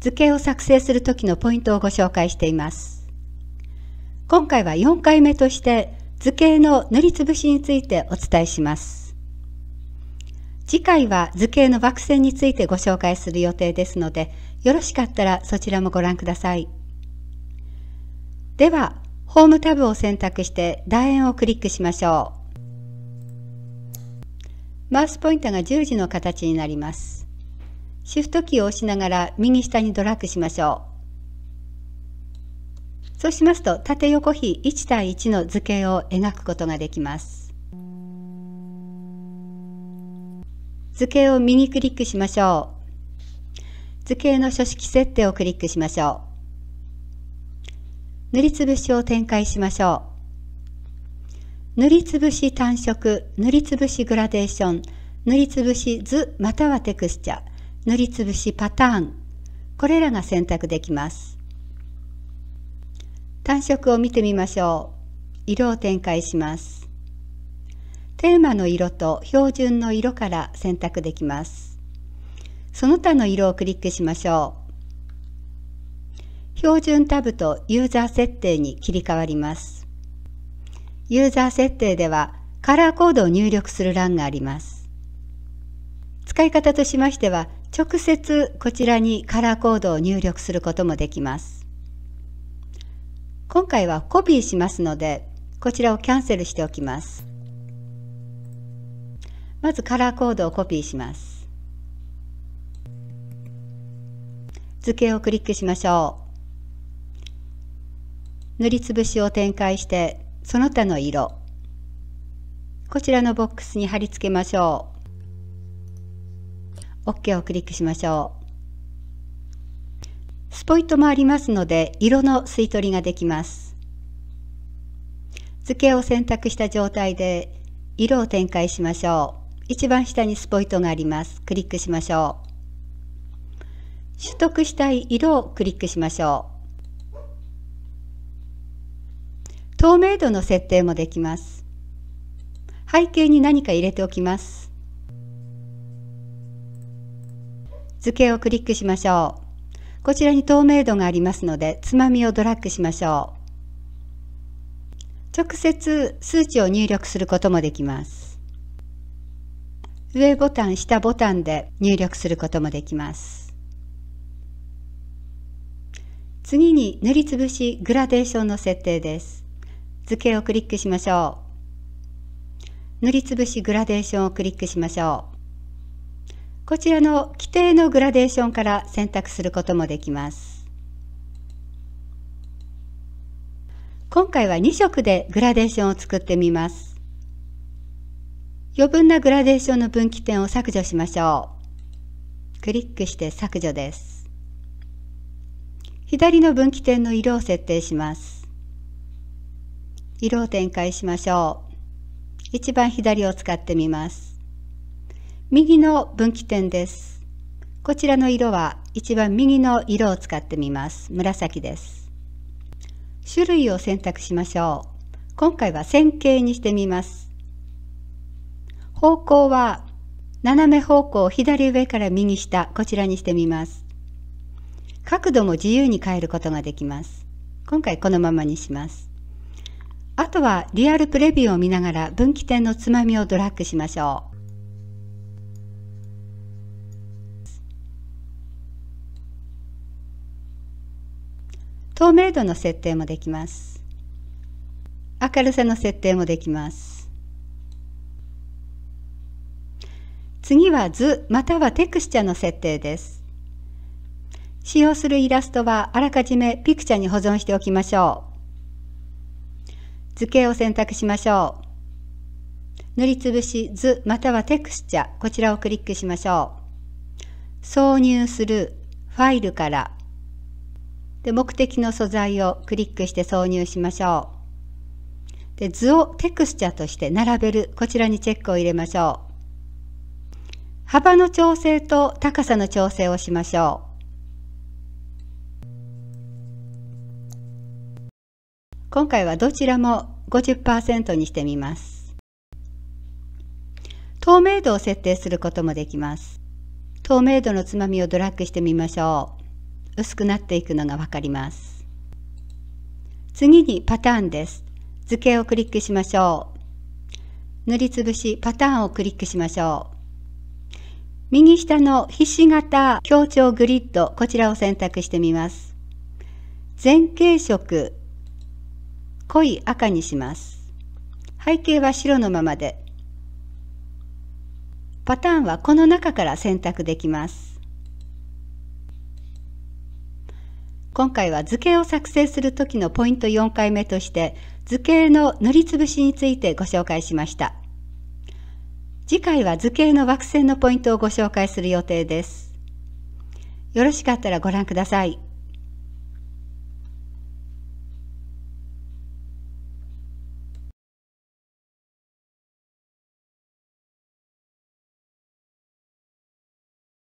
図形を作成する時のポイントをご紹介しています。今回は4回目として図形の塗りつぶしについてお伝えします。次回は図形の枠線についてご紹介する予定ですので、よろしかったらそちらもご覧ください。では、ホームタブを選択して楕円をクリックしましょう。マウスポインターが十字の形になります。シフトキーを押しながら右下にドラッグしましょう。そうしますと縦横比1対1の図形を描くことができます。図形を右クリックしましょう。図形の書式設定をクリックしましょう。塗りつぶしを展開しましょう。塗りつぶし単色、塗りつぶしグラデーション、塗りつぶし図またはテクスチャ塗りつぶしパターンこれらが選択できます単色を見てみましょう色を展開しますテーマの色と標準の色から選択できますその他の色をクリックしましょう標準タブとユーザー設定に切り替わりますユーザー設定ではカラーコードを入力する欄があります使い方としましては直接こちらにカラーコードを入力することもできます。今回はコピーしますので、こちらをキャンセルしておきます。まずカラーコードをコピーします。図形をクリックしましょう。塗りつぶしを展開して、その他の色、こちらのボックスに貼り付けましょう。OK をクリックしましょう。スポイトもありますので、色の吸い取りができます。図形を選択した状態で、色を展開しましょう。一番下にスポイトがあります。クリックしましょう。取得したい色をクリックしましょう。透明度の設定もできます。背景に何か入れておきます。図形をクリックしましょう。こちらに透明度がありますので、つまみをドラッグしましょう。直接数値を入力することもできます。上ボタン、下ボタンで入力することもできます。次に塗りつぶしグラデーションの設定です。図形をクリックしましょう。塗りつぶしグラデーションをクリックしましょう。こちらの規定のグラデーションから選択することもできます。今回は2色でグラデーションを作ってみます。余分なグラデーションの分岐点を削除しましょう。クリックして削除です。左の分岐点の色を設定します。色を展開しましょう。一番左を使ってみます。右の分岐点です。こちらの色は一番右の色を使ってみます。紫です。種類を選択しましょう。今回は線形にしてみます。方向は斜め方向左上から右下、こちらにしてみます。角度も自由に変えることができます。今回このままにします。あとはリアルプレビューを見ながら分岐点のつまみをドラッグしましょう。透明度の設定もできます。明るさの設定もできます。次は図またはテクスチャの設定です。使用するイラストはあらかじめピクチャに保存しておきましょう。図形を選択しましょう。塗りつぶし図またはテクスチャこちらをクリックしましょう。挿入するファイルからで目的の素材をクリックして挿入しましょうで図をテクスチャとして並べるこちらにチェックを入れましょう幅の調整と高さの調整をしましょう今回はどちらも50%にしてみます透明度を設定することもできます透明度のつまみをドラッグしてみましょう薄くなっていくのが分かります。次にパターンです。図形をクリックしましょう。塗りつぶしパターンをクリックしましょう。右下のひし形強調グリッド、こちらを選択してみます。前傾色、濃い赤にします。背景は白のままで。パターンはこの中から選択できます。今回は図形を作成する時のポイント4回目として図形の塗りつぶしについてご紹介しました次回は図形の枠線のポイントをご紹介する予定ですよろしかったらご覧ください